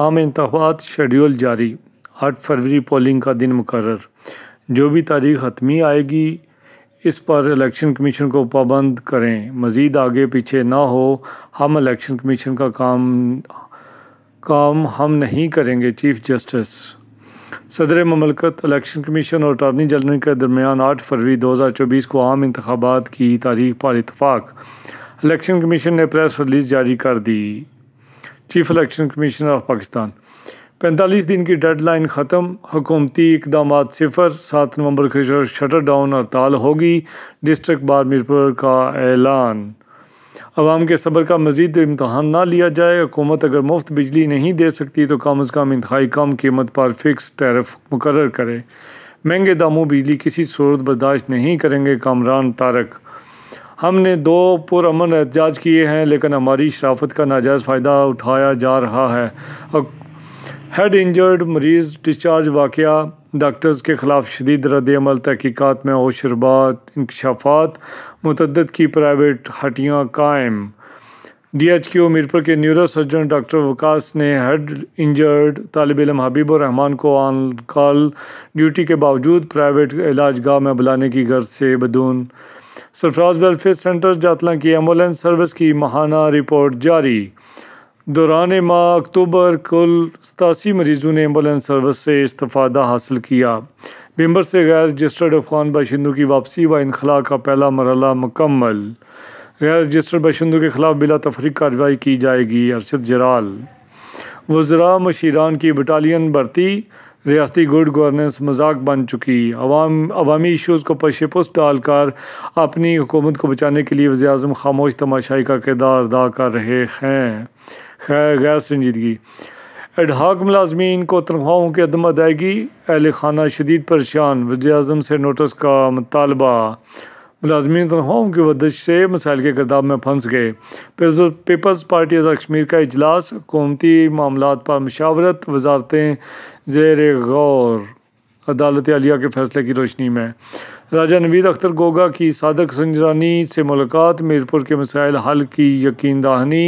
आम इंतबात शेड्यूल जारी आठ फरवरी पोलिंग का दिन मुकर जो भी तारीख हतमी आएगी इस पर इलेक्शन कमीशन को पाबंद करें मज़ीद आगे पीछे ना हो हम इलेक्शन कमीशन का काम काम हम नहीं करेंगे चीफ जस्टिस सदर ममलकत इलेक्शन कमीशन और अटारनी जनरल के दरमियान आठ फरवरी दो हज़ार चौबीस को आम इंतबात की तारीख पर इतफाक़ इलेक्शन कमीशन ने प्रेस रिलीज़ जारी कर दी chief election commissioner of Pakistan पैंतालीस दिन की डेड लाइन ख़त्म हुकूमती इकदाम सिफर सात नवंबर के शटर डाउन हड़ताल होगी डिस्ट्रिक्ट बार मीरपुर का ऐलान अवाम के सबर का मजीद इम्तहान ना लिया जाए हुकूमत अगर मुफ्त बिजली नहीं दे सकती तो कम अज़ कम इंतहाई कम कीमत पर फिक्स टैरफ मुकर करे महंगे दामों बिजली किसी सूरत बर्दाश्त नहीं करेंगे कामरान तारक हमने दो पुरमन एहतजाज किए हैं लेकिन हमारी शराफत का नाजायज़ फ़ायदा उठाया जा रहा है हेड इंजर्ड मरीज़ डिस्चार्ज वाक़ डॉक्टर्स के ख़िलाफ़ शदीद रद्दमल तहकीक़ात में होशरबात इंकशाफात मतदद की प्राइवेट हटियाँ कायम डी एच क्यू मीरपुर के न्यूरो सर्जन डॉक्टर वकास ने हेड इंजर्ड तालब इलम हबीब रहमान को ऑन कॉल ड्यूटी के बावजूद प्राइवेट इलाज गाह में बुलाने की गर्ज से बदून सरफराज वेलफेयर सेंटर जातला की एम्बुलेंस सर्विस की माहाना रिपोर्ट जारी दौरान माह अक्टूबर कुल सतासी मरीजों ने एम्बुलेंस सर्विस से इस्तफादा हासिल किया बिम्बर से गैर रजिस्टर्ड अफगान बाशिंदों की वापसी व इनखला का पहला मरला मुकम्मल गैर रजिस्टर्ड बाशिंदों के खिलाफ बिला तफरी कार्रवाई की जाएगी अरशद जराल वजरा मशीरान की बटालियन भर्ती रियाती गुड गवर्नेंस मजाक बन चुकी अवाम अवामी इशूज़ को पुस्त डालकर अपनी हुकूमत को बचाने के लिए वजे अजम खामोश तमाशाई का किरदार अदा कर रहे हैं खैर गैर संजीदगी एडहाक मुलाजमीन को तनख्वाहों की अदम अदायगी अहल खाना शदीद परेशान वजे अजम से नोटिस का मुतालबा मुलाजमी तनख्वाहों की वदश से मसाइल के गर्दाब में फंस गए पीपल्स पार्टी आज़ाद कश्मीर का अजलास हुकूमती मामला पर मशावरत वजारतें जेर गौर अदालत अलिया के फैसले की रोशनी में राजा नवीद अख्तर गोगा की सादक संजरानी से मुलाकात मीरपुर के मसाइल हल की यकीन दहानी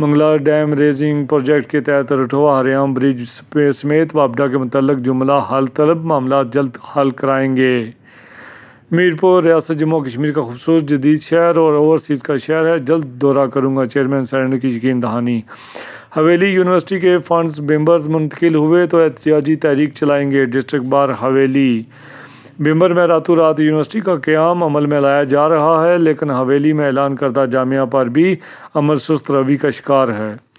मंगला डैम रेजिंग प्रोजेक्ट के तहत रठोआ हरियाम ब्रिज समेत वापडा के मतलब जुमला हल तलब मामला जल्द हल कराएंगे मीरपुर रियासत जम्मू कश्मीर का खूबसूरत जदीद शहर और ओवरसीज़ का शहर है जल्द दौरा करूँगा चेयरमैन सैंड की यकीन दहानी हवेली यूनिवर्सिटी के फंड्स मेंबर्स मुंतकिल हुए तो एहतियाजी तहरीक चलाएंगे डिस्ट्रिक्ट बार हवेली मेंबर में रातों रात यूनिवर्सिटी का क्याम अमल में लाया जा रहा है लेकिन हवेली में ऐलान करदा जामिया पर भी अमल सुस्त रवि का शिकार है